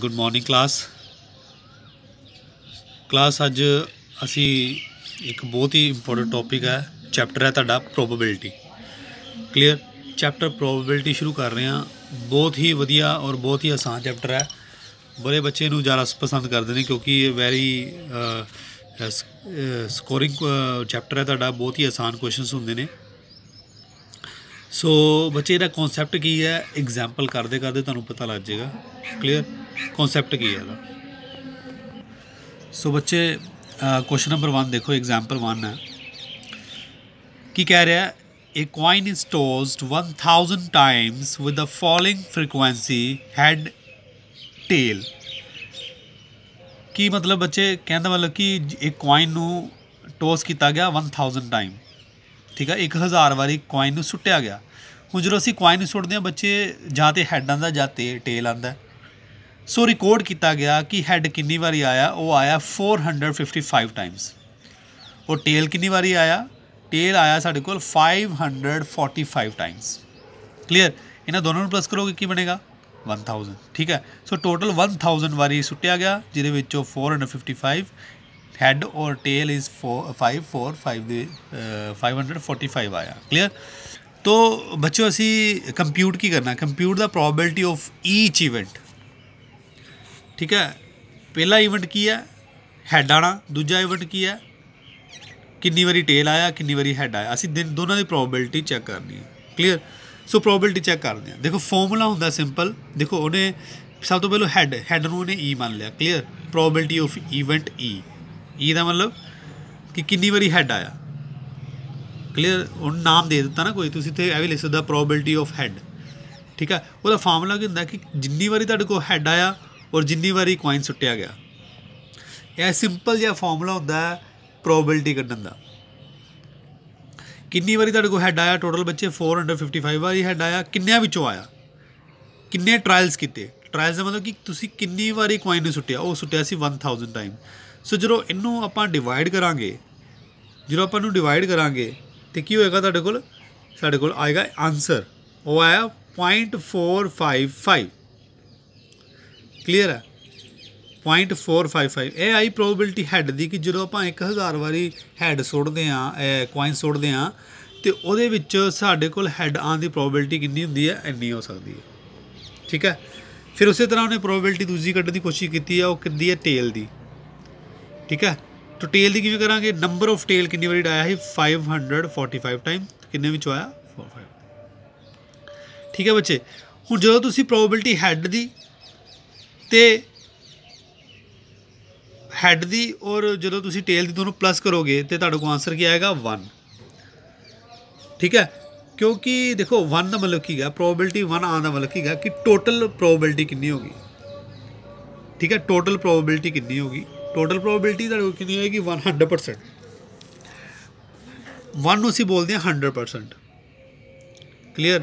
good morning class class ਅੱਜ ਅਸੀਂ ਇੱਕ ਬਹੁਤ ਹੀ ਇੰਪੋਰਟੈਂਟ ਟੌਪਿਕ ਹੈ ਚੈਪਟਰ ਹੈ ਤੁਹਾਡਾ ਪ੍ਰੋਬੇਬਿਲਟੀ ਕਲੀਅਰ ਚੈਪਟਰ ਪ੍ਰੋਬੇਬਿਲਟੀ ਸ਼ੁਰੂ ਕਰ ਰਹੇ ਹਾਂ ਬਹੁਤ ਹੀ ਵਧੀਆ ਔਰ ਬਹੁਤ ਹੀ ਆਸਾਨ ਚੈਪਟਰ ਹੈ ਬੜੇ ਬੱਚੇ ਨੂੰ ਜ਼ਿਆਦਾ ਪਸੰਦ ਕਰਦੇ ਨੇ ਕਿਉਂਕਿ ਇਹ ਵੈਰੀ ਸਕੋਰਿੰਗ ਚੈਪਟਰ ਹੈ ਤੁਹਾਡਾ ਬਹੁਤ ਹੀ ਆਸਾਨ ਕੁਐਸਚਨਸ ਹੁੰਦੇ ਨੇ ਸੋ ਬੱਚੇ ਦਾ ਕਨਸੈਪਟ ਕੀ ਹੈ ਐਗਜ਼ਾਮਪਲ ਕਰਦੇ ਕਰਦੇ ਤੁਹਾਨੂੰ ਪਤਾ ਲੱਗ ਜਾਏਗਾ ਕਲੀਅਰ ਕਨਸੈਪਟ ਕੀ ਹੈ ਦਾ ਸੋ ਬੱਚੇ ਕੁਐਸਚਨ ਨੰਬਰ 1 ਦੇਖੋ ਐਗਜ਼ਾਮਪਲ 1 ਹੈ ਕੀ ਕਹਿ ਰਿਹਾ a coin is tossed 1000 times with a falling frequency head tail ਕੀ ਮਤਲਬ ਬੱਚੇ ਕਹਿੰਦਾ ਮਤਲਬ ਕਿ ਇੱਕ ਕੋਇਨ ਨੂੰ ਟੋਸ ਕੀਤਾ ਗਿਆ 1000 ਟਾਈਮ ਠੀਕ ਹੈ 1000 ਵਾਰੀ ਕੋਇਨ ਨੂੰ ਸੁੱਟਿਆ ਗਿਆ ਹੁਣ ਜਦੋਂ ਅਸੀਂ ਕੋਇਨ ਨੂੰ ਸੁੱਟਦੇ ਆ ਬੱਚੇ ਜਾਂ ਤੇ ਹੈਡ ਆਂਦਾ ਜਾਂ ਤੇ ਟੇਲ ਆਂਦਾ ਸੋ ਰਿਕਾਰਡ ਕੀਤਾ ਗਿਆ ਕਿ ਹੈਡ ਕਿੰਨੀ ਵਾਰੀ ਆਇਆ ਉਹ ਆਇਆ 455 ਟਾਈਮਸ ਉਹ ਟੇਲ ਕਿੰਨੀ ਵਾਰੀ ਆਇਆ ਟੇਲ ਆਇਆ ਸਾਡੇ ਕੋਲ 545 ਟਾਈਮਸ ਕਲੀਅਰ ਇਹਨਾਂ ਦੋਨਾਂ ਨੂੰ ਪਲੱਸ ਕਰੋਗੇ ਕੀ ਬਣੇਗਾ 1000 ਠੀਕ ਹੈ ਸੋ ਟੋਟਲ 1000 ਵਾਰੀ ਸੁੱਟਿਆ ਗਿਆ ਜਿਹਦੇ ਵਿੱਚੋਂ 455 ਹੈਡ ਔਰ ਟੇਲ ਇਜ਼ 545 ਦੇ 545 ਆਇਆ ਕਲੀਅਰ ਤੋਂ ਬੱਚੋ ਅਸੀਂ ਕੰਪਿਊਟ ਕੀ ਕਰਨਾ compute the probability of each event ਠੀਕ ਹੈ ਪਹਿਲਾ ਇਵੈਂਟ ਕੀ ਹੈ ਹੈਡ ਆਣਾ ਦੂਜਾ ਇਵੈਂਟ ਕੀ ਹੈ ਕਿੰਨੀ ਵਾਰੀ ਟੇਲ ਆਇਆ ਕਿੰਨੀ ਵਾਰੀ ਹੈਡ ਆਇਆ ਅਸੀਂ ਦਿਨ ਦੋਨਾਂ ਦੀ ਪ੍ਰੋਬੈਬਿਲਿਟੀ ਚੈੱਕ ਕਰਨੀ ਹੈ ਕਲੀਅਰ ਸੋ ਪ੍ਰੋਬੈਬਿਲਿਟੀ ਚੈੱਕ ਕਰਦੇ ਹਾਂ ਦੇਖੋ ਫਾਰਮੂਲਾ ਹੁੰਦਾ ਸਿੰਪਲ ਦੇਖੋ ਉਹਨੇ ਸਭ ਤੋਂ ਪਹਿਲਾਂ ਹੈਡ ਹੈਡ ਨੂੰ ਉਹਨੇ E ਮੰਨ ਲਿਆ clear probability of event E E ਦਾ ਮਤਲਬ ਕਿ ਕਿੰਨੀ ਵਾਰੀ ਹੈਡ ਆਇਆ ਕਲੀਅਰ ਉਹਨਾਂ ਨਾਮ ਦੇ ਦਿੱਤਾ ਨਾ ਕੋਈ ਤੁਸੀਂ ਤੇ ਵੀ ਲਿਖ ਸਕਦਾ ਪ੍ਰੋਬੈਬਿਲਟੀ ਆਫ ਹੈਡ ਠੀਕ ਹੈ ਉਹਦਾ ਫਾਰਮੂਲਾ ਕੀ ਹੁੰਦਾ ਕਿ ਜਿੰਨੀ ਵਾਰੀ ਤੁਹਾਡੇ ਕੋਲ ਹੈਡ ਆਇਆ ਔਰ ਜਿੰਨੀ ਵਾਰੀ ਕੋਇਨ ਸੁੱਟਿਆ ਗਿਆ ਇਹ ਸਿੰਪਲ ਜਿਹਾ ਫਾਰਮੂਲਾ ਹੁੰਦਾ ਹੈ ਪ੍ਰੋਬੈਬਿਲਟੀ ਕੱਢਣ ਦਾ ਕਿੰਨੀ ਵਾਰੀ ਤੁਹਾਡੇ ਕੋਲ ਹੈਡ ਆਇਆ ਟੋਟਲ ਬੱਚੇ 455 ਵਾਰੀ ਹੈਡ ਆਇਆ ਕਿੰਨਿਆਂ ਵਿੱਚੋਂ ਆਇਆ ਕਿੰਨੇ ਟ੍ਰਾਇਲਸ ਕੀਤੇ ਟ੍ਰਾਇਲਸ ਦਾ ਮਤਲਬ ਕਿ ਤੁਸੀਂ ਕਿੰਨੀ ਵਾਰੀ ਕੋਇਨ ਨੂੰ ਸੁੱਟਿਆ ਉਹ ਸੁੱਟਿਆ ਸੀ 1000 ਟਾਈਮ ਸੋ ਜਦੋਂ ਇਹਨੂੰ ਆਪਾਂ ਡਿਵਾਈਡ ਕਰਾਂਗੇ ਜਦੋਂ ਆਪਾਂ ਨੂੰ ਡਿਵਾਈਡ ਕਰਾਂਗੇ ਤੇ ਕੀ ਹੋਏਗਾ ਤੁਹਾਡੇ ਕੋਲ ਸਾਡੇ ਕੋਲ ਆਏਗਾ ਆਨਸਰ ਉਹ ਆਇਆ 0.455 ਕਲੀਅਰ ਹੈ 0.455 ਇਹ ਆਈ ਪ੍ਰੋਬੈਬਿਲਟੀ ਹੈਡ ਦੀ ਕਿ ਜਦੋਂ ਆਪਾਂ 1000 ਵਾਰੀ ਹੈਡ ਸੁੱਟਦੇ ਆ ਕੁਆਇਨ ਸੁੱਟਦੇ ਆ ਤੇ ਉਹਦੇ ਵਿੱਚ ਸਾਡੇ ਕੋਲ ਹੈਡ ਆਉਣ ਦੀ ਪ੍ਰੋਬੈਬਿਲਟੀ ਕਿੰਨੀ ਹੁੰਦੀ ਹੈ ਇੰਨੀ ਹੋ ਸਕਦੀ ਹੈ ਠੀਕ ਹੈ ਫਿਰ ਉਸੇ ਤਰ੍ਹਾਂ ਉਹਨੇ ਪ੍ਰੋਬੈਬਿਲਟੀ ਦੂਜੀ ਕੱਢਣ ਦੀ ਕੋਸ਼ਿਸ਼ ਕੀਤੀ ਆ ਉਹ ਕਿੰਦੀ ਹੈ ਟੇਲ ਦੀ ਠੀਕ ਹੈ ਤੋ ਟੇਲ ਦੀ ਕਿਵੇਂ ਕਰਾਂਗੇ ਨੰਬਰ ਆਫ ਟੇਲ ਕਿੰਨੀ ਵਾਰੀ ਆਇਆ ਹੈ 545 ਟਾਈਮ ਕਿੰਨੇ ਵਿੱਚ ਆਇਆ 45 ਠੀਕ ਹੈ ਬੱਚੇ ਹੁਣ ਜਦੋਂ ਤੁਸੀਂ ਪ੍ਰੋਬੈਬਿਲਟੀ ਹੈਡ ਦੀ ਤੇ ਹੈਡ ਦੀ ਔਰ ਜਦੋਂ ਤੁਸੀਂ ਟੇਲ ਦੀ ਦੋਨੋਂ ਪਲੱਸ ਕਰੋਗੇ ਤੇ ਤੁਹਾਡੇ ਕੋਲ ਆਨਸਰ ਕੀ ਆਏਗਾ 1 ਠੀਕ ਹੈ ਕਿਉਂਕਿ ਦੇਖੋ 1 ਦਾ ਮਤਲਬ ਕੀ ਹੈ ਪ੍ਰੋਬੈਬਿਲਟੀ 1 ਆਉਣ ਦਾ ਮਤਲਬ ਕੀ ਹੈ ਕਿ ਟੋਟਲ ਪ੍ਰੋਬੈਬਿਲਟੀ ਕਿੰਨੀ ਹੋਗੀ ਠੀਕ ਹੈ ਟੋਟਲ ਪ੍ਰੋਬੈਬਿਲਟੀ ਕਿੰਨੀ ਹੋਗੀ ਟੋਟਲ ਪ੍ਰੋਬੈਬਿਲਟੀ ਦਾ ਕਿੰਨੀ ਹੋਏਗੀ 100% 1 ਨੂੰ ਅਸੀਂ ਬੋਲਦੇ ਹਾਂ 100% ਕਲੀਅਰ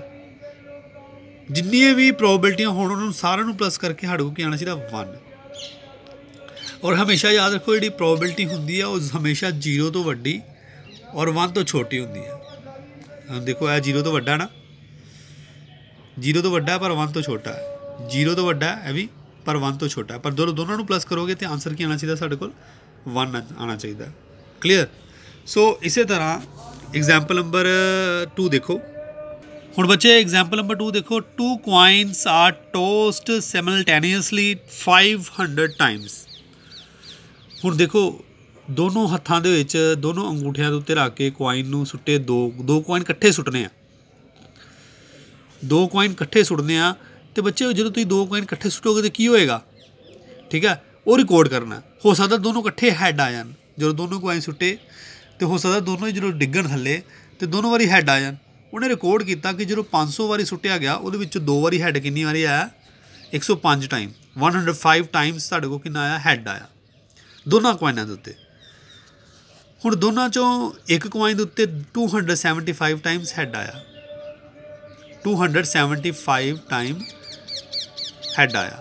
ਜਿੰਨੀਆਂ ਵੀ ਪ੍ਰੋਬੈਬਿਲਟੀਆਂ ਹੋਣ ਉਹਨਾਂ ਨੂੰ ਸਾਰਿਆਂ ਨੂੰ ਪਲੱਸ ਕਰਕੇ ਸਾਡੇ ਕੋਲ ਕੀ ਆਣਾ ਚਾਹੀਦਾ 1 ਔਰ ਹਮੇਸ਼ਾ ਯਾਦ ਰੱਖੋ ਜਿਹੜੀ ਪ੍ਰੋਬੈਬਿਲਟੀ ਹੁੰਦੀ ਆ ਉਹ ਹਮੇਸ਼ਾ 0 ਤੋਂ ਵੱਡੀ ਔਰ 1 ਤੋਂ ਛੋਟੀ ਹੁੰਦੀ ਆ ਦੇਖੋ ਇਹ 0 ਤੋਂ ਵੱਡਾ ਨਾ 0 ਤੋਂ ਵੱਡਾ ਪਰ 1 ਤੋਂ ਛੋਟਾ 0 ਤੋਂ ਵੱਡਾ ਹੈ ਵੀ ਪਰ 1 ਤੋਂ ਛੋਟਾ ਪਰ ਦੋਨੋਂ ਦੋਨਾਂ ਨੂੰ ਪਲੱਸ ਕਰੋਗੇ ਤੇ ਆਨਸਰ ਕੀ ਆਣਾ ਚਾਹੀਦਾ ਸਾਡੇ ਕੋਲ 1 ਆਣਾ ਚਾਹੀਦਾ ਕਲੀਅਰ ਸੋ ਇਸੇ ਤਰ੍ਹਾਂ ਐਗਜ਼ਾਮਪਲ ਨੰਬਰ 2 ਦੇਖੋ ਹੁਣ ਬੱਚੇ ਐਗਜ਼ਾਮਪਲ ਨੰਬਰ 2 ਦੇਖੋ two coins are tossed simultaneously 500 times ਹੁਣ ਦੇਖੋ ਦੋਨੋਂ ਹੱਥਾਂ ਦੇ ਵਿੱਚ ਦੋਨੋਂ ਅੰਗੂਠਿਆਂ ਦੇ ਉੱਤੇ ਰੱਖ ਕੇ ਕੁਆਇਨ ਨੂੰ ਸੁੱਟੇ ਦੋ ਦੋ ਕੁਆਇਨ ਇਕੱਠੇ ਸੁੱਟਨੇ ਆ ਦੋ ਕੁਆਇਨ ਇਕੱਠੇ ਸੁੱਟਨੇ ਆ ਤੇ ਬੱਚੇ ਜਦੋਂ ਤੁਸੀਂ ਦੋ ਕੁਆਇਨ ਇਕੱਠੇ ਸੁੱਟੋਗੇ ਤੇ ਕੀ ਹੋਏਗਾ ਠੀਕ ਹੈ ਉਹ ਰਿਕਾਰਡ ਕਰਨਾ ਹੋ ਸਕਦਾ ਦੋਨੋਂ ਇਕੱਠੇ ਹੈਡ ਆ ਜਾਣ ਜਦੋਂ ਦੋਨੋਂ ਕੁਆਇਨ ਸੁੱਟੇ ਤੇ ਹੋ ਸਕਦਾ ਦੋਨੋਂ ਹੀ ਜਦੋਂ ਡਿੱਗਣ ਥੱਲੇ ਤੇ ਦੋਨੋਂ ਵਾਰੀ ਹੈਡ ਆ ਜਾਣ ਉਹਨੇ ਰਿਕਾਰਡ ਕੀਤਾ ਕਿ ਜਦੋਂ 500 ਵਾਰੀ ਸੁੱਟਿਆ ਗਿਆ ਉਹਦੇ ਵਿੱਚ ਦੋ ਵਾਰੀ ਹੈਡ ਕਿੰਨੀ ਵਾਰੀ ਆਇਆ 105 ਟਾਈਮ 105 ਟਾਈਮਸ ਤੁਹਾਡੇ ਕੋਲ ਕਿੰਨਾ ਆਇਆ ਹੈਡ ਆਇਆ ਦੋਨਾਂ ਕੁਆਇਨਾਂ ਦੇ ਉੱਤੇ ਹੁਣ ਦੋਨਾਂ ਚੋਂ ਇੱਕ ਕੁਆਇਨ ਦੇ ਉੱਤੇ 275 ਟਾਈਮਸ ਹੈਡ ਆਇਆ 275 ਟਾਈਮ ਹੈਡ ਆਇਆ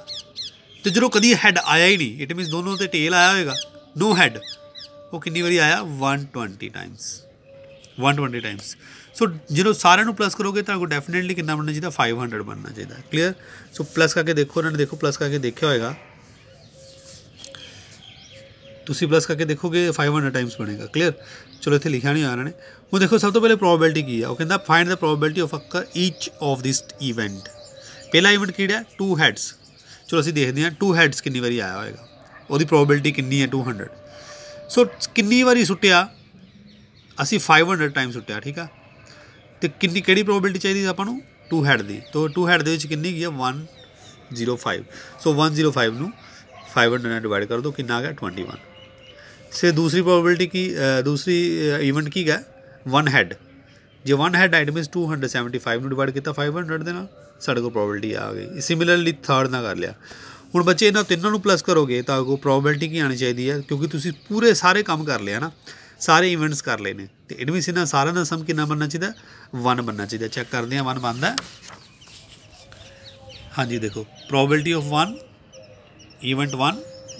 ਤੇ ਜਦੋਂ ਕਦੀ ਹੈਡ ਆਇਆ ਹੀ ਨਹੀਂ ਇਟ ਮੀਨਸ ਦੋਨੋਂ ਤੇ ਟੇਲ ਆਇਆ ਹੋਵੇਗਾ ਨੋ ਹੈਡ ਉਹ ਕਿੰਨੀ ਵਾਰੀ ਆਇਆ 120 ਟਾਈਮਸ 120 ਟਾਈਮਸ ਸੋ ਜਦੋਂ ਸਾਰਿਆਂ ਨੂੰ ਪਲੱਸ ਕਰੋਗੇ ਤਾਂ ਕੋ ਡੈਫੀਨਿਟਲੀ ਕਿੰਨਾ ਬਣਨਾ ਚਾਹੀਦਾ 500 ਬਣਨਾ ਚਾਹੀਦਾ ਕਲੀਅਰ ਸੋ ਪਲੱਸ ਕਰਕੇ ਦੇਖੋ ਉਹਨਾਂ ਨੇ ਦੇਖੋ ਪਲੱਸ ਕਰਕੇ ਦੇਖਿਆ ਹੋਏਗਾ ਤੁਸੀਂ ਪਲੱਸ ਕਰਕੇ ਦੇਖੋਗੇ 500 ਟਾਈਮਸ ਬਣੇਗਾ ਕਲੀਅਰ ਚਲੋ ਇੱਥੇ ਲਿਖਿਆ ਨਹੀਂ ਆ ਰਿਹਾ ਨੇ ਉਹ ਦੇਖੋ ਸਭ ਤੋਂ ਪਹਿਲੇ ਪ੍ਰੋਬੈਬਿਲਟੀ ਕੀ ਆ ਉਹ ਕਹਿੰਦਾ find the probability of occur each of this event ਪਹਿਲਾ ਇਵੈਂਟ ਕਿਹੜਾ ਹੈ ਟੂ ਹੈਡਸ ਚਲੋ ਅਸੀਂ ਦੇਖਦੇ ਹਾਂ ਟੂ ਹੈਡਸ ਕਿੰਨੀ ਵਾਰੀ ਆਇਆ ਹੋਏਗਾ ਉਹਦੀ ਪ੍ਰੋਬੈਬਿਲਟੀ ਕਿੰਨੀ ਹੈ 200 ਸੋ ਕਿੰਨੀ ਵਾਰੀ ਸੁੱਟਿਆ ਅਸੀਂ 500 ਟਾਈਮ ਸੁੱਟਿਆ ਠੀਕ ਆ ਤੇ ਕਿੰਨੀ ਕਿਹੜੀ ਪ੍ਰੋਬੈਬਿਲਟੀ ਚਾਹੀਦੀ ਆਪਾਂ ਨੂੰ 2 ਹੈਡ ਦੀ ਤੋਂ 2 ਹੈਡ ਦੇ ਵਿੱਚ ਕਿੰਨੀ ਗਈ ਆ 105 ਸੋ 105 ਨੂੰ 500 ਨਾਲ ਡਿਵਾਈਡ ਕਰ ਦੋ ਕਿੰਨਾ ਆ ਗਿਆ 21 ਸੇ ਦੂਸਰੀ ਪ੍ਰੋਬੈਬਿਲਟੀ ਕੀ ਦੂਸਰੀ ਇਵੈਂਟ ਕੀ ਹੈ 1 ਹੈਡ ਜੇ 1 ਹੈਡ ਆਈਟਮ ਇਸ 275 ਨੂੰ ਡਿਵਾਈਡ ਕੀਤਾ 500 ਦੇ ਨਾਲ ਸਾਡੇ ਕੋਲ ਪ੍ਰੋਬੈਬਿਲਟੀ ਆ ਗਈ ਸਿਮਿਲਰਲੀ ਥਰਡ ਨਾਲ ਕਰ ਲਿਆ ਹੁਣ ਬੱਚੇ ਇਹਨਾਂ ਤਿੰਨਾਂ ਨੂੰ ਪਲੱਸ ਕਰੋਗੇ ਤਾਂ ਕੋ ਪ੍ਰੋਬੈਬਿਲਟੀ ਕੀ ਆਣੀ ਚਾਹੀਦੀ ਹੈ ਕਿਉਂਕਿ ਤੁਸੀਂ ਪੂਰੇ ਸਾਰੇ ਕੰਮ ਕਰ ਲਿਆ ਨਾ ਸਾਰੇ ਇਵੈਂਟਸ ਕਰ ਲਏ ਨੇ ਤੇ ਇਟ ਮੀਨਸ ਇਹਨਾਂ ਸਾਰਿਆਂ ਦਾ ਸਮ ਕਿੰਨਾ ਬੰਨਣਾ ਚਾਹੀਦਾ 1 ਬੰਨਣਾ ਚਾਹੀਦਾ ਚੈੱਕ ਕਰਦੇ ਆ 1 ਬੰਦਾ ਹਾਂਜੀ ਦੇਖੋ probability of 1 event 1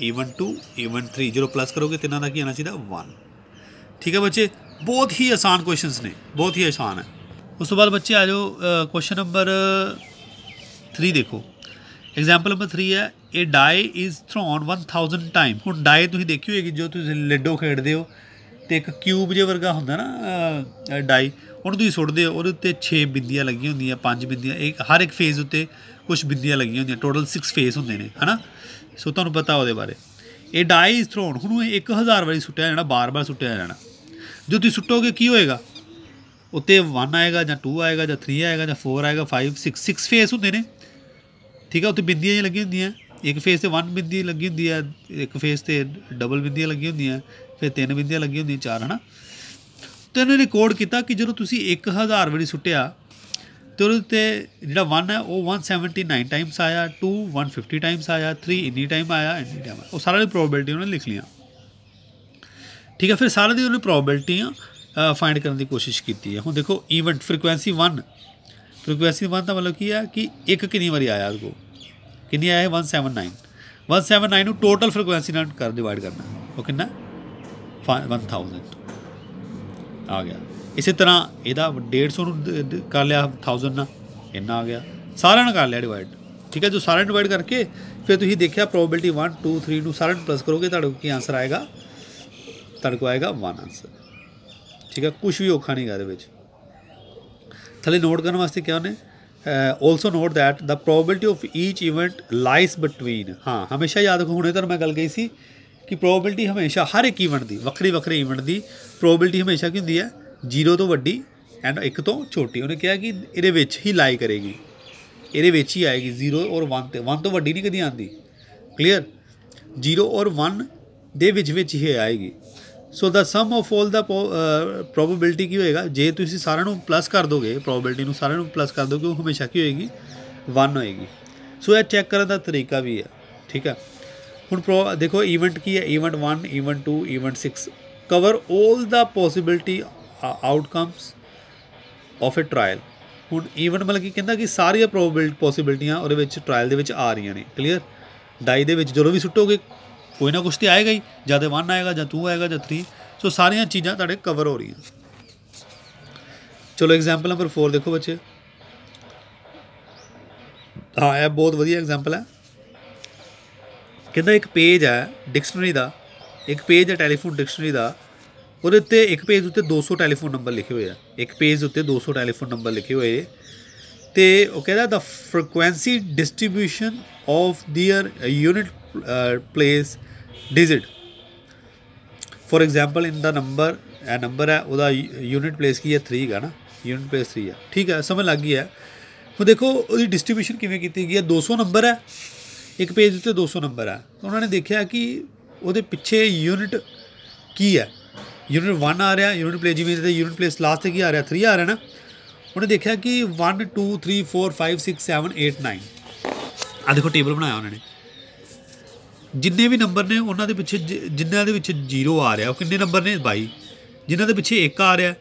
event 2 event 3 ਜਦੋਂ ਪਲੱਸ ਕਰੋਗੇ ਤਿੰਨਾਂ ਦਾ ਕੀ ਆਣਾ ਚਾਹੀਦਾ 1 ਠੀਕ ਹੈ ਬੱਚੇ ਬਹੁਤ ਹੀ ਆਸਾਨ ਕੁਐਸਚਨਸ ਨੇ ਬਹੁਤ ਹੀ ਆਸਾਨ ਹੈ ਉਸ ਤੋਂ ਬਾਅਦ ਬੱਚੇ ਆ ਜਾਓ ਕੁਐਸਚਨ ਨੰਬਰ 3 ਦੇਖੋ ਐਗਜ਼ਾਮਪਲ ਨੰਬਰ 3 ਹੈ ਇਹ ਡਾਈ ਇਜ਼ ਥਰੋਨ 1000 ਟਾਈਮ ਹੁਣ ਡਾਈ ਤੁਸੀਂ ਦੇਖਿਓ ਕਿ ਜੋ ਤੁਸੀਂ ਲੱਡੋ ਖੇਡਦੇ ਹੋ ਤੇ ਇੱਕ ਕਿਊਬ ਜੇ ਵਰਗਾ ਹੁੰਦਾ ਨਾ ਡਾਈ ਉਹਨੂੰ ਤੁਸੀਂ ਸੁੱਟਦੇ ਹੋ ਉਹਦੇ ਉੱਤੇ 6 ਬਿੰਦੀਆਂ ਲੱਗੀਆਂ ਹੁੰਦੀਆਂ 5 ਬਿੰਦੀਆਂ ਇੱਕ ਹਰ ਇੱਕ ਫੇਜ਼ ਉੱਤੇ ਕੁਝ ਬਿੰਦੀਆਂ ਲੱਗੀਆਂ ਹੁੰਦੀਆਂ ਟੋਟਲ 6 ਫੇਜ਼ ਹੁੰਦੇ ਨੇ ਹਨਾ ਸੋ ਤੁਹਾਨੂੰ ਪਤਾ ਉਹਦੇ ਬਾਰੇ ਇਹ ਡਾਈ ਇਸ ਥਰੋਨ ਹੁਣ ਇਹ 1000 ਵਾਰੀ ਸੁੱਟਿਆ ਜਾਣਾ ਬਾਰ-ਬਾਰ ਸੁੱਟਿਆ ਜਾਣਾ ਜੋ ਤੁਸੀਂ ਸੁੱਟੋਗੇ ਕੀ ਹੋਏਗਾ ਉੱਤੇ 1 ਆਏਗਾ ਜਾਂ 2 ਆਏਗਾ ਜਾਂ 3 ਆਏਗਾ ਜਾਂ 4 ਆਏਗਾ 5 6 6 ਫੇਸ ਹੁੰਦੇ ਨੇ ਠੀਕ ਹੈ ਉੱਤੇ ਬਿੰਦੀਆਂ ਜਿਹੀਆਂ ਲੱਗੀਆਂ ਹੁੰਦੀਆਂ ਇੱਕ ਫੇਸ ਤੇ 1 ਬਿੰਦੀ ਲੱਗੀ ਹੁੰਦੀ ਹੈ ਇੱਕ ਫੇਸ ਤੇ ਡਬਲ ਬਿੰਦੀਆਂ ਲੱਗੀਆਂ ਹੁੰਦੀਆਂ ਫਿਰ ਤਿੰਨ ਬਿੰਦੀਆਂ ਲੱਗੀ ਹੁੰਦੀਆਂ ਚਾਰ ਹਨਾ ਤੇ ਉਹਨੇ ਰਿਕਾਰਡ ਕੀਤਾ ਕਿ ਜਦੋਂ ਤੁਸੀਂ 1000 ਵਾਰੀ ਸੁੱਟਿਆ ਤੇ ਉਹਦੇ ਤੇ ਜਿਹੜਾ 1 ਹੈ ਉਹ 179 ਟਾਈਮਸ ਆਇਆ 2 150 ਟਾਈਮਸ ਆਇਆ 3 ਇੰਨੀ ਟਾਈਮ ਆਇਆ ਇਨੀ ਟਾਈਮ ਉਹ ਸਾਰਾ ਦੀ ਪ੍ਰੋਬੈਬਿਲਟੀ ਉਹਨੇ ਲਿਖ ਲਿਆ ਠੀਕ ਹੈ ਫਿਰ ਸਾਰਾ ਦੀ ਉਹਨੇ ਪ੍ਰੋਬੈਬਿਲਟੀਆਂ ਫਾਈਂਡ ਕਰਨ ਦੀ ਕੋਸ਼ਿਸ਼ ਕੀਤੀ ਹੈ ਹੁਣ ਦੇਖੋ ਇਵੈਂਟ ਫ੍ਰੀਕੁਐਂਸੀ 1 ਫ੍ਰੀਕੁਐਂਸੀ 1 ਦਾ ਮਤਲਬ ਕੀ ਹੈ ਕਿ ਇੱਕ ਕਿੰਨੀ ਵਾਰੀ ਆਇਆ ਉਹ ਕਿੰਨੀ ਆਇਆ 179 179 ਨੂੰ ਟੋਟਲ ਫ੍ਰੀਕੁਐਂਸੀ ਨਾਲ ਕਰ ਡਿਵਾਈਡ ਕਰਨਾ ਉਹ ਕਿੰਨਾ 1000 ਆ ਗਿਆ ਇਸੇ ਤਰ੍ਹਾਂ ਇਹਦਾ 150 ਨੂੰ ਕਰ ਲਿਆ 1000 ਨਾ ਇੰਨਾ ਆ ਗਿਆ ਸਾਰਿਆਂ ਨੂੰ ਕਰ ਲਿਆ ਡਿਵਾਈਡ ਠੀਕ ਹੈ ਜੋ ਸਾਰਿਆਂ ਨੂੰ ਡਿਵਾਈਡ ਕਰਕੇ ਫਿਰ ਤੁਸੀਂ ਦੇਖਿਆ ਪ੍ਰੋਬੈਬਿਲਟੀ 1 2 3 ਨੂੰ ਸਾਰਿਆਂ ਨੂੰ ਪਲੱਸ ਕਰੋਗੇ ਤੁਹਾਡਾ ਕੀ ਆਨਸਰ ਆਏਗਾ ਤੁਹਾਡੇ ਕੋ ਆਏਗਾ 1 ਆਨਸਰ ਠੀਕ ਹੈ ਕੁਝ ਵੀ ਔਖਾ ਨਹੀਂ ਗਾ ਦੇ ਵਿੱਚ ਥੱਲੇ ਨੋਟ ਕਰਨ ਵਾਸਤੇ ਕਿਹਾ ਨੇ also note that the probability of each event lies between ਹਾਂ ਹਮੇਸ਼ਾ ਯਾਦ ਰੱਖੋ ਹੁਣੇ ਤਾਂ ਮੈਂ ਗੱਲ ਕਹੀ ਸੀ ਕਿ ਪ੍ਰੋਬੈਬਿਲਟੀ ਹਮੇਸ਼ਾ ਹਰ ਇੱਕ ਇਵੈਂਟ ਦੀ ਵੱਖਰੀ ਵੱਖਰੇ ਇਵੈਂਟ ਦੀ ਪ੍ਰੋਬੈਬਿਲਟੀ ਹਮੇਸ਼ਾ ਕੀ ਹੁੰਦੀ ਹੈ ਜ਼ੀਰੋ ਤੋਂ ਵੱਡੀ ਐਂਡ 1 ਤੋਂ ਛੋਟੀ ਉਹਨੇ ਕਿਹਾ ਕਿ ਇਹਦੇ ਵਿੱਚ ਹੀ ਲਾਈ ਕਰੇਗੀ ਇਹਦੇ ਵਿੱਚ ਹੀ ਆਏਗੀ 0 ਔਰ 1 ਤੇ 1 ਤੋਂ ਵੱਡੀ ਨਹੀਂ ਕਦੀ ਆਂਦੀ ਕਲੀਅਰ 0 ਔਰ 1 ਦੇ ਵਿੱਚ ਵਿੱਚ ਹੀ ਆਏਗੀ ਸੋ ਦਾ ਸਮ ਆਫ 올 ਦਾ ਪ੍ਰੋਬੈਬਿਲਟੀ ਕੀ ਹੋਏਗਾ ਜੇ ਤੁਸੀਂ ਸਾਰਿਆਂ ਨੂੰ ਪਲੱਸ ਕਰ ਦੋਗੇ ਪ੍ਰੋਬੈਬਿਲਟੀ ਨੂੰ ਸਾਰਿਆਂ ਨੂੰ ਪਲੱਸ ਕਰ ਦੋਗੇ ਉਹ ਹਮੇਸ਼ਾ ਕੀ ਹੋਏਗੀ 1 ਹੋਏਗੀ ਸੋ ਇਹ ਚੈੱਕ ਕਰਨ ਦਾ ਤਰੀਕਾ ਵੀ ਹੈ ਠੀਕ ਹੈ ਹੁਣ ਦੇਖੋ ਈਵੈਂਟ ਕੀ ਹੈ event 1 event 2 event 6 cover 올 the possibility outcomes of a trial ਹੁਣ ਈਵੈਂਟ ਮਤਲਬ ਕੀ ਕਹਿੰਦਾ ਕਿ ਸਾਰੀਆਂ ਪ੍ਰੋਬੈਬਿਲਟੀ ਪੋਸਿਬਿਲਟੀਆਂ ਉਹਦੇ ਵਿੱਚ ਟ੍ਰਾਇਲ ਦੇ ਵਿੱਚ ਆ ਰਹੀਆਂ ਨੇ ਕਲੀਅਰ ਡਾਈ ਦੇ ਵਿੱਚ ਜਦੋਂ ਵੀ ਸੁੱਟੋਗੇ ਕੋਈ ਨਾ ਕੁਝ ਤੇ ਆਏਗਾ ਹੀ ਜਾਂ ਤੇ 1 ਆਏਗਾ ਜਾਂ 2 ਆਏਗਾ ਜਾਂ 3 ਸੋ ਸਾਰੀਆਂ ਚੀਜ਼ਾਂ ਤੁਹਾਡੇ ਕਵਰ ਹੋ ਰਹੀਆਂ ਚਲੋ ਐਗਜ਼ਾਮਪਲ ਨੰਬਰ 4 ਦੇਖੋ ਬੱਚੇ ਹਾਂ ਇਹ ਬਹੁਤ ਵਧੀਆ ਐਗਜ਼ਾਮਪਲ ਹੈ ਕਹਿੰਦਾ ਇੱਕ ਪੇਜ ਹੈ ਡਿਕਸ਼ਨਰੀ ਦਾ ਇੱਕ ਪੇਜ ਹੈ ਟੈਲੀਫੋਨ ਡਿਕਸ਼ਨਰੀ ਦਾ ਉਹਦੇ ਉੱਤੇ ਇੱਕ ਪੇਜ ਉੱਤੇ 200 ਟੈਲੀਫੋਨ ਨੰਬਰ ਲਿਖੇ ਹੋਏ ਆ ਇੱਕ ਪੇਜ ਉੱਤੇ 200 ਟੈਲੀਫੋਨ ਨੰਬਰ ਲਿਖੇ ਹੋਏ ਤੇ ਉਹ ਕਹਿੰਦਾ the frequency distribution of their unit place digit for example in the number ਇਹ ਨੰਬਰ ਹੈ ਉਹਦਾ ਯੂਨਿਟ ਪਲੇਸ ਕੀ ਹੈ 3 ਹੈ ਨਾ ਯੂਨਿਟ ਪਲੇਸ 3 ਹੈ ਠੀਕ ਹੈ ਸਮਝ ਲੱਗ ਗਈ ਹੈ ਹੁਣ ਦੇਖੋ ਉਹਦੀ ਡਿਸਟ੍ਰੀਬਿਊਸ਼ਨ ਕਿਵੇਂ ਕੀਤੀ ਗਈ ਹੈ 200 ਨੰਬਰ ਹੈ ਇੱਕ ਪੇਜ ਉੱਤੇ 200 ਨੰਬਰ ਆ ਉਹਨਾਂ ਨੇ ਦੇਖਿਆ ਕਿ ਉਹਦੇ ਪਿੱਛੇ ਯੂਨਿਟ ਕੀ ਹੈ ਯੂਨਿਟ 1 ਆ ਰਿਹਾ ਯੂਨਿਟ ਪਲੇ ਜਿਵੇਂ ਤੇ ਯੂਨਿਟ ਪਲੇਸ ਲਾਸਟ ਤੇ ਕੀ ਆ ਰਿਹਾ 3 ਆ ਰਿਹਾ ਨਾ ਉਹਨੇ ਦੇਖਿਆ ਕਿ 1 2 3 4 5 6 7 8 9 ਆ ਦੇਖੋ ਟੇਬਲ ਬਣਾਇਆ ਉਹਨਾਂ ਨੇ ਜਿੰਨੇ ਵੀ ਨੰਬਰ ਨੇ ਉਹਨਾਂ ਦੇ ਪਿੱਛੇ ਜਿੰਨਾਂ ਦੇ ਵਿੱਚ 0 ਆ ਰਿਹਾ ਉਹ ਕਿੰਨੇ ਨੰਬਰ ਨੇ 22 ਜਿਨ੍ਹਾਂ ਦੇ ਪਿੱਛੇ 1 ਆ ਰਿਹਾ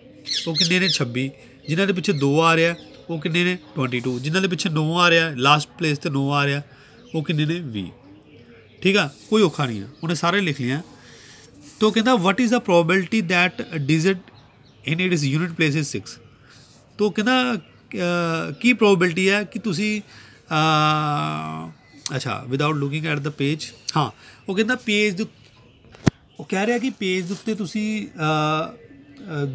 ਉਹ ਕਿੰਨੇ ਨੇ 26 ਜਿਨ੍ਹਾਂ ਦੇ ਪਿੱਛੇ 2 ਆ ਰਿਹਾ ਉਹ ਕਿੰਨੇ ਨੇ 22 ਜਿਨ੍ਹਾਂ ਦੇ ਪਿੱਛੇ 9 ਆ ਰਿਹਾ ਲਾਸਟ ਪਲੇਸ ਤੇ 9 ਆ ਰਿਹਾ ਉਹ ਕਿੰਨੇ ਨੇ 20 ਠੀਕ ਆ ਕੋਈ ਔਖਾ ਨਹੀਂ ਆ ਉਹਨੇ ਸਾਰੇ ਲਿਖ ਲਿਆ ਤੋ ਕਹਿੰਦਾ what is the probability that digit in its unit place is 6 ਤੋ ਕਹਿੰਦਾ ਕੀ ਪ੍ਰੋਬੈਬਿਲਟੀ ਹੈ ਕਿ ਤੁਸੀਂ ਅੱਛਾ without looking at the page ਹਾਂ ਉਹ ਕਹਿੰਦਾ ਪੇਜ ਦੇ ਉਹ ਕਹਿ ਰਿਹਾ ਕਿ ਪੇਜ ਦੇ ਉੱਤੇ ਤੁਸੀਂ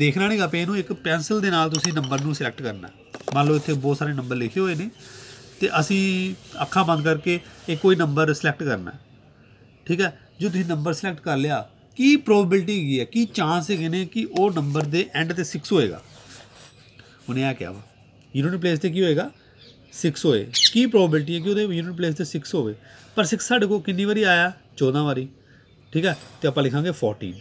ਦੇਖਣਾ ਨਹੀਂਗਾ ਪੇਜ ਨੂੰ ਇੱਕ ਪੈਨਸਲ ਦੇ ਨਾਲ ਤੁਸੀਂ ਨੰਬਰ ਨੂੰ ਸਿਲੈਕਟ ਕਰਨਾ ਮੰਨ ਲਓ ਇੱਥੇ ਬਹੁਤ ਸਾਰੇ ਨੰਬਰ ਲਿਖੇ ਹੋਏ ਨੇ ਤੇ ਅਸੀਂ ਅੱਖਾਂ ਬੰਦ ਕਰਕੇ ਇਹ ਕੋਈ ਨੰਬਰ ਸਿਲੈਕਟ ਕਰਨਾ ਠੀਕ ਹੈ ਜੇ ਤੁਸੀਂ ਨੰਬਰ ਸਿਲੈਕਟ ਕਰ ਲਿਆ ਕੀ ਪ੍ਰੋਬੈਬਿਲਟੀ ਹੈਗੀ ਹੈ ਕੀ ਚਾਂਸ ਹੈਗੇ ਨੇ ਕਿ ਉਹ ਨੰਬਰ ਦੇ ਐਂਡ ਤੇ 6 ਹੋਏਗਾ ਉਹਨੇ ਆ ਕਿਹਾ ਯੂਨਿਟ ਪਲੇਸ ਤੇ ਕੀ ਹੋਏਗਾ 6 ਹੋਏ ਕੀ ਪ੍ਰੋਬੈਬਿਲਟੀ ਹੈ ਕਿ ਉਹਦੇ ਯੂਨਿਟ ਪਲੇਸ ਤੇ 6 ਹੋਵੇ ਪਰ 6 ਸਾਡੇ ਕੋ ਕਿੰਨੀ ਵਾਰੀ ਆਇਆ 14 ਵਾਰੀ ਠੀਕ ਹੈ ਤੇ ਆਪਾਂ ਲਿਖਾਂਗੇ 14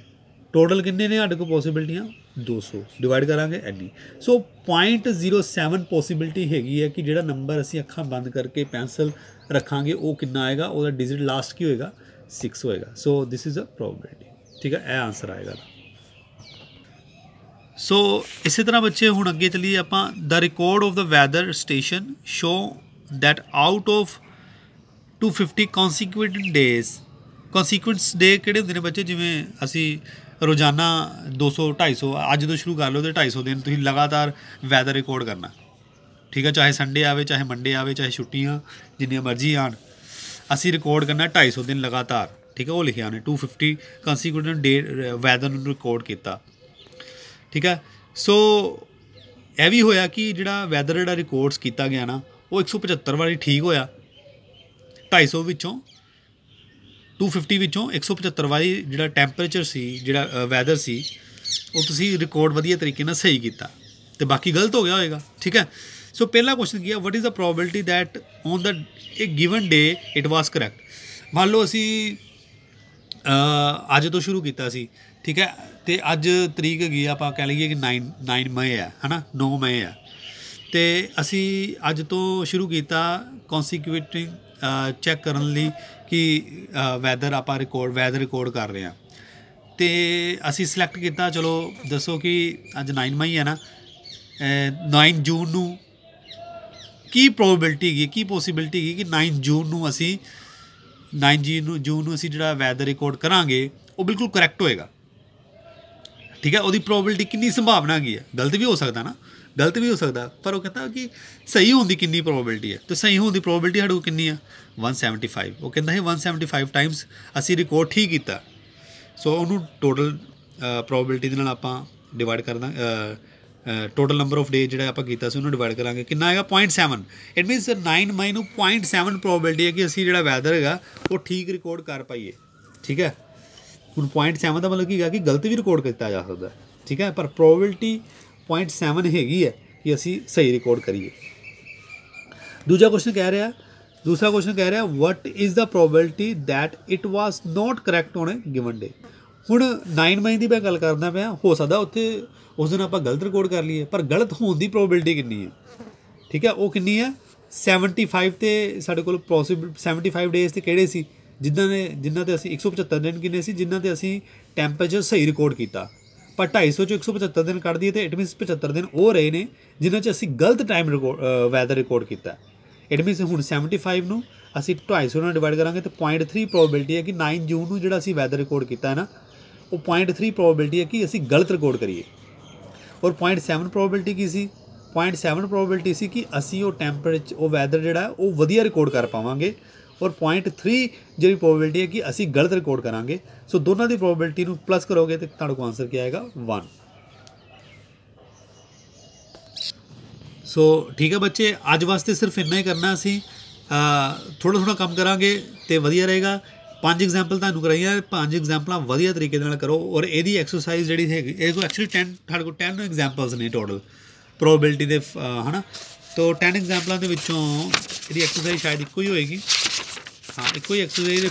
ਟੋਟਲ ਕਿੰਨੇ ਨੇ ਸਾਡੇ ਕੋ ਪੋਸਿਬਿਲਟੀਆਂ 200 ਡਿਵਾਈਡ ਕਰਾਂਗੇ ਐਨੀ ਸੋ 0.07 ਪੋਸਿਬਿਲਟੀ ਹੈਗੀ ਹੈ ਕਿ ਜਿਹੜਾ ਨੰਬਰ ਅਸੀਂ ਅੱਖਾਂ ਬੰਦ ਕਰਕੇ ਪੈਨਸਲ ਰੱਖਾਂਗੇ ਉਹ ਕਿੰਨਾ ਆਏਗਾ ਉਹਦਾ ਡਿਜਿਟ ਲਾਸਟ ਕੀ ਹੋਏਗਾ 6 ਹੋਏਗਾ so this is a probability ਠੀਕ ਹੈ ਇਹ ਆਨਸਰ ਆਏਗਾ ਸੋ ਇਸੇ ਤਰ੍ਹਾਂ ਬੱਚੇ ਹੁਣ ਅੱਗੇ ਚਲੀਏ ਆਪਾਂ the record of the weather station show that out of 250 consecutive days consequence day ਕਿਹੜੇ ਹੁੰਦੇ ਨੇ ਬੱਚੇ ਜਿਵੇਂ ਅਸੀਂ ਰੋਜ਼ਾਨਾ 200 250 ਅੱਜ ਤੋਂ ਸ਼ੁਰੂ ਕਰ ਲਓ ਤੇ 250 ਦਿਨ ਤੁਸੀਂ ਲਗਾਤਾਰ ਵੈਦਰ ਰਿਕਾਰਡ ਕਰਨਾ ਠੀਕ ਹੈ ਚਾਹੇ ਸੰਡੇ ਆਵੇ ਚਾਹੇ ਮੰਡੇ ਆਵੇ ਚਾਹੇ ਛੁੱਟੀਆਂ ਜਿੰਨੀਆਂ ਮਰਜ਼ੀ ਆਣ ਅਸੀਂ ਰਿਕਾਰਡ ਕਰਨਾ 250 ਦਿਨ ਲਗਾਤਾਰ ਠੀਕ ਹੈ ਉਹ ਲਿਖਿਆ ਉਹਨੇ 250 ਕੰਸੀਕਿਊਟਿਵ ਡੇ ਵੈਦਰ ਨੂੰ ਰਿਕਾਰਡ ਕੀਤਾ ਠੀਕ ਹੈ ਸੋ ਇਹ ਵੀ ਹੋਇਆ ਕਿ ਜਿਹੜਾ ਵੈਦਰ ਜਿਹੜਾ ਰਿਕਾਰਡਸ ਕੀਤਾ ਗਿਆ ਨਾ ਉਹ 175 ਵਾਰੀ ਠੀਕ ਹੋਇਆ 250 ਵਿੱਚੋਂ 250 ਵਿੱਚੋਂ 175 ਵਾਰੀ ਜਿਹੜਾ ਟੈਂਪਰੇਚਰ ਸੀ ਜਿਹੜਾ ਵੈਦਰ ਸੀ ਉਹ ਤੁਸੀਂ ਰਿਕਾਰਡ ਵਧੀਆ ਤਰੀਕੇ ਨਾਲ ਸਹੀ ਕੀਤਾ ਤੇ ਬਾਕੀ ਗਲਤ ਹੋ ਗਿਆ ਹੋਵੇਗਾ ਠੀਕ ਹੈ ਸੋ ਪਹਿਲਾ ਕੁਐਸਚਨ ਕੀ ਹੈ what is the probability that on the ਇੱਕ given day it was correct ਮੰਨ ਲਓ ਅਸੀਂ ਅੱਜ ਤੋਂ ਸ਼ੁਰੂ ਕੀਤਾ ਸੀ ਠੀਕ ਹੈ ਤੇ ਅੱਜ ਤਰੀਕ ਹੈਗੀ ਆਪਾਂ ਕਹਿ ਲਈਏ ਕਿ 9 9 ਮਈ ਹੈ ਹਨਾ 9 ਮਈ ਹੈ ਤੇ ਅਸੀਂ ਅੱਜ ਤੋਂ ਸ਼ੁਰੂ ਕੀਤਾ ਕਨਸੀਕਿਊਟਿੰਗ ਚੈੱਕ ਕਰਨ ਲਈ ਕਿ ਵੈਦਰ ਆਪਾਂ ਰਿਕਾਰਡ ਵੈਦਰ ਰਿਕਾਰਡ ਕਰ ਰਹੇ ਆ ਤੇ ਅਸੀਂ ਸਿਲੈਕਟ ਕੀਤਾ ਚਲੋ ਦੱਸੋ ਕਿ ਅੱਜ 9 ਮਈ ਹੈ ਨਾ 9 ਜੂਨ ਨੂੰ ਕੀ ਪ੍ਰੋਬੈਬਿਲਟੀ ਹੈ ਕੀ ਪੋਸਿਬਿਲਟੀ ਹੈ ਕਿ 9 ਜੂਨ ਨੂੰ ਅਸੀਂ 9 ਨੂੰ ਜੂਨ ਨੂੰ ਅਸੀਂ ਜਿਹੜਾ ਵੈਦਰ ਰਿਕਾਰਡ ਕਰਾਂਗੇ ਉਹ ਬਿਲਕੁਲ ਕਰੈਕਟ ਹੋਏਗਾ ਠੀਕ ਹੈ ਉਹਦੀ ਪ੍ਰੋਬੈਬਿਲਿਟੀ ਕਿੰਨੀ ਸੰਭਾਵਨਾ ਹੈਗੀ ਹੈ ਗਲਤ ਵੀ ਹੋ ਸਕਦਾ ਨਾ ਗਲਤ ਵੀ ਹੋ ਸਕਦਾ ਪਰ ਉਹ ਕਹਿੰਦਾ ਕਿ ਸਹੀ ਹੋਣ ਦੀ ਕਿੰਨੀ ਪ੍ਰੋਬੈਬਿਲਿਟੀ ਹੈ ਤੇ ਸਹੀ ਹੋਣ ਦੀ ਪ੍ਰੋਬੈਬਿਲਿਟੀ ਸਾਡੇ ਕਿੰਨੀ ਆ 175 ਉਹ ਕਹਿੰਦਾ ਹੈ 175 ਟਾਈਮਸ ਅਸੀਂ ਰਿਕਾਰਡ ਠੀਕ ਕੀਤਾ ਸੋ ਉਹਨੂੰ ਟੋਟਲ ਪ੍ਰੋਬੈਬਿਲਿਟੀ ਦੇ ਨਾਲ ਆਪਾਂ ਡਿਵਾਈਡ ਕਰਦਾ ਟੋਟਲ ਨੰਬਰ ਆਫ ਡੇ ਜਿਹੜਾ ਆਪਾਂ ਕੀਤਾ ਸੀ ਉਹਨੂੰ ਡਿਵਾਈਡ ਕਰਾਂਗੇ ਕਿੰਨਾ ਆਏਗਾ 0.7 ਇਟ ਮੀਨਸ 9 ਮਾਈ ਨੂੰ 0.7 ਪ੍ਰੋਬੈਬਿਲਿਟੀ ਹੈ ਕਿ ਅਸੀਂ ਜਿਹੜਾ ਵੈਦਰ ਹੈਗਾ ਉਹ ਠੀਕ ਰਿਕਾਰਡ ਕਰ ਪਾਈਏ ਠੀਕ ਹੈ ਹੁਣ 0.7 ਦਾ ਮਤਲਬ ਕੀ ਹੈ ਕਿ ਗਲਤ ਵੀ ਰਿਕਾਰਡ ਕੀਤਾ ਜਾ ਸਕਦਾ ਹੈ ਠੀਕ ਹੈ ਪਰ ਪ੍ਰੋਬੈਬਿਲਟੀ 0.7 ਹੈਗੀ ਹੈ ਕਿ ਅਸੀਂ ਸਹੀ ਰਿਕਾਰਡ ਕਰੀਏ ਦੂਜਾ ਕੁਐਸਚਨ ਕਹਿ ਰਿਹਾ ਦੂਸਰਾ ਕੁਐਸਚਨ ਕਹਿ ਰਿਹਾ what is the probability that it was not correct on a given day ਹੁਣ 9 ਮਈ ਦੀ ਮੈਂ ਗੱਲ ਕਰਦਾ ਪਿਆ ਹੋ ਸਕਦਾ ਉੱਥੇ ਉਸ ਦਿਨ ਆਪਾਂ ਗਲਤ ਰਿਕਾਰਡ ਕਰ ਲਈਏ ਪਰ ਗਲਤ ਹੋਣ ਦੀ ਪ੍ਰੋਬੈਬਿਲਟੀ ਕਿੰਨੀ ਹੈ ਠੀਕ ਹੈ ਉਹ ਕਿੰਨੀ ਹੈ 75 ਤੇ ਸਾਡੇ ਕੋਲ ਪੋਸੀਬਲ 75 ਡੇਸ ਤੇ ਕਿਹੜੇ ਸੀ ਜਿੱਦਾਂ ਦੇ ਜਿਨ੍ਹਾਂ ਤੇ ਅਸੀਂ 175 ਦਿਨ ਕਿੰਨੇ ਸੀ ਜਿਨ੍ਹਾਂ ਤੇ ਅਸੀਂ ਟੈਂਪਰੇਚਰ ਸਹੀ ਰਿਕਾਰਡ ਕੀਤਾ ਪਰ 250 ਚੋਂ 175 ਦਿਨ ਕੱਢ ਦਈਏ ਤੇ ਇਟ ਮੀਨਸ 75 ਦਿਨ ਉਹ ਰਹੇ ਨੇ ਜਿਨ੍ਹਾਂ 'ਚ ਅਸੀਂ ਗਲਤ ਟਾਈਮ ਵੈਦਰ ਰਿਕਾਰਡ ਕੀਤਾ ਇਟ ਮੀਨਸ ਹੁਣ 75 ਨੂੰ ਅਸੀਂ 250 ਨਾਲ ਡਿਵਾਈਡ ਕਰਾਂਗੇ ਤੇ 0.3 ਪ੍ਰੋਬੈਬਿਲਟੀ ਹੈ ਕਿ 9 ਜੂਨ ਨੂੰ ਜਿਹੜਾ ਅਸੀਂ ਵੈਦਰ ਰਿਕਾਰਡ ਕੀਤਾ ਹੈ ਨਾ ਉਹ 0.3 ਪ੍ਰੋਬੈਬਿਲਟੀ ਹੈ ਕਿ ਅਸੀਂ ਗਲਤ ਰਿਕਾਰਡ ਕਰੀਏ ਔਰ 0.7 ਪ੍ਰੋਬੈਬਿਲਟੀ ਕੀ ਸੀ 0.7 ਪ੍ਰੋਬੈਬਿਲਟੀ ਸੀ ਕਿ ਅਸੀਂ ਉਹ ਟੈਂਪਰੇਚਰ ਉਹ ਵੈਦਰ ਜਿਹੜਾ ਉਹ ਵਧੀਆ ਰਿਕਾਰਡ ਕਰ ਪਾਵਾਂਗੇ ਔਰ 0.3 ਜਿਹੜੀ ਪ੍ਰੋਬੈਬਿਲਟੀ ਹੈ ਕਿ ਅਸੀਂ ਗਲਤ ਰਿਕਾਰਡ ਕਰਾਂਗੇ ਸੋ ਦੋਨਾਂ ਦੀ ਪ੍ਰੋਬੈਬਿਲਟੀ ਨੂੰ ਪਲੱਸ ਕਰੋਗੇ ਤੇ ਤੁਹਾਡਾ ਆਨਸਰ ਕੀ ਆਏਗਾ 1 ਸੋ ਠੀਕ ਹੈ ਬੱਚੇ ਅੱਜ ਵਾਸਤੇ ਸਿਰਫ ਇੰਨਾ ਹੀ ਕਰਨਾ ਅਸੀਂ ਥੋੜਾ ਥੋੜਾ ਕੰਮ ਕਰਾਂਗੇ ਤੇ ਵਧੀਆ ਰਹੇਗਾ ਪੰਜ ਐਗਜ਼ਾਮਪਲ ਤੁਹਾਨੂੰ ਕਰਾਈਆਂ ਪੰਜ ਐਗਜ਼ਾਮਪਲਾਂ ਵਧੀਆ ਤਰੀਕੇ ਨਾਲ ਕਰੋ ਔਰ ਇਹਦੀ ਐਕਸਰਸਾਈਜ਼ ਜਿਹੜੀ ਹੈਗੀ ਇਹ ਕੋ ਐਕਚੁਅਲੀ 10 ਤੁਹਾਡੇ ਕੋ 10 ਐਗਜ਼ਾਮਪਲਸ ਨੇ ਟੋਟਲ ਪ੍ਰੋਬੈਬਿਲਟੀ ਦੇ ਹਨਾ ਤੋ 10 ਐਗਜ਼ਾਮਪਲਾਂ ਦੇ ਵਿੱਚੋਂ ਇਹਦੀ ਐਕਸਰਸਾਈਜ਼ ਸ਼ਾਇਦ ਇੱਕੋ ਹੀ ਹੋਏਗੀ ਹਾਂ ਇੱਕੋ ਹੀ ਐਕਸਰਸਾਈਜ਼ ਹੈ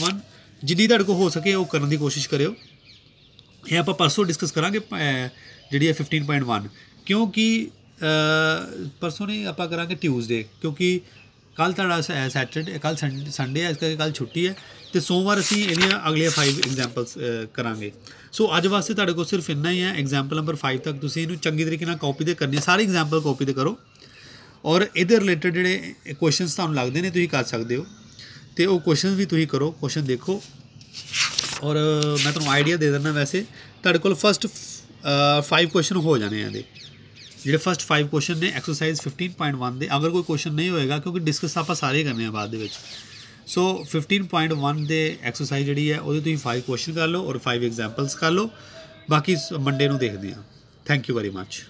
15.1 ਜਿੱਦੀ ਤੁਹਾਡੇ ਕੋ ਹੋ ਸਕੇ ਉਹ ਕਰਨ ਦੀ ਕੋਸ਼ਿਸ਼ ਕਰਿਓ ਇਹ ਆਪਾਂ ਪਰਸੋਂ ਡਿਸਕਸ ਕਰਾਂਗੇ ਜਿਹੜੀ ਹੈ 15.1 ਕਿਉਂਕਿ ਪਰਸੋਂ ਨਹੀਂ ਆਪਾਂ ਕਰਾਂਗੇ ਟਿਊਜ਼ਡੇ ਕਿਉਂਕਿ ਕੱਲ ਤੁਹਾਡਾ ਸੈਟਰਡੇ ਕੱਲ ਸੰਡੇ ਹੈ ਇਸ ਕਰਕੇ ਕੱਲ ਛੁੱਟੀ ਹੈ ਤੇ ਸੋਮਵਾਰ ਅਸੀਂ ਇਹਨੀਆਂ ਅਗਲੇ 5 ਐਗਜ਼ਾਮਪਲਸ ਕਰਾਂਗੇ ਸੋ ਅੱਜ ਵਾਸਤੇ ਤੁਹਾਡੇ ਕੋਲ ਸਿਰਫ ਇੰਨਾ ਹੀ ਹੈ ਐਗਜ਼ਾਮਪਲ ਨੰਬਰ 5 ਤੱਕ ਤੁਸੀਂ ਇਹਨੂੰ ਚੰਗੀ ਤਰੀਕੇ ਨਾਲ ਕਾਪੀ ਤੇ ਕਰਨੀ ਸਾਰੇ ਐਗਜ਼ਾਮਪਲ ਕਾਪੀ ਤੇ ਕਰੋ ਔਰ ਇਹਦੇ ਰਿਲੇਟਡ ਜਿਹੜੇ ਕੁਐਸਚਨਸ ਤੁਹਾਨੂੰ ਲੱਗਦੇ ਨੇ ਤੁਸੀਂ ਕਰ ਸਕਦੇ ਹੋ ਤੇ ਉਹ ਕੁਐਸਚਨ ਵੀ ਤੁਸੀਂ ਕਰੋ ਕੁਐਸਚਨ ਦੇਖੋ ਔਰ ਮੈਂ ਤੁਹਾਨੂੰ ਆਈਡੀਆ ਦੇ ਦਿੰਦਾ ਵੈਸੇ ਤੁਹਾਡੇ ਕੋਲ ਫਸਟ 5 ਕੁਐਸਚਨ ਹੋ ਜਾਣੇ ਆ ਦੇ ਜਿਹੜੇ ਫਸਟ 5 ਕੁਐਸਚਨ ਨੇ ਐਕਸਰਸਾਈਜ਼ 15.1 ਦੇ ਅਗਰ ਕੋਈ ਕੁਐਸਚਨ ਨਹੀਂ ਹੋਏਗਾ ਕਿਉਂਕਿ ਡਿਸਕਸ ਆਪਾਂ ਸਾਰੇ ਕਰਨੇ ਆ ਬਾਅਦ ਦੇ ਵਿੱਚ ਸੋ 15.1 ਦੇ ਐਕਸਰਸਾਈਜ਼ ਜਿਹੜੀ ਹੈ ਉਹਦੇ ਤੁਸੀਂ 5 ਕੁਐਸਚਨ ਕਰ ਲਓ ਔਰ 5 ਐਗਜ਼ਾਮਪਲਸ ਕਰ ਲਓ ਬਾਕੀ ਮੰਡੇ ਨੂੰ ਦੇਖਦੇ ਆ ਥੈਂਕ ਯੂ ਵੈਰੀ ਮੱਚ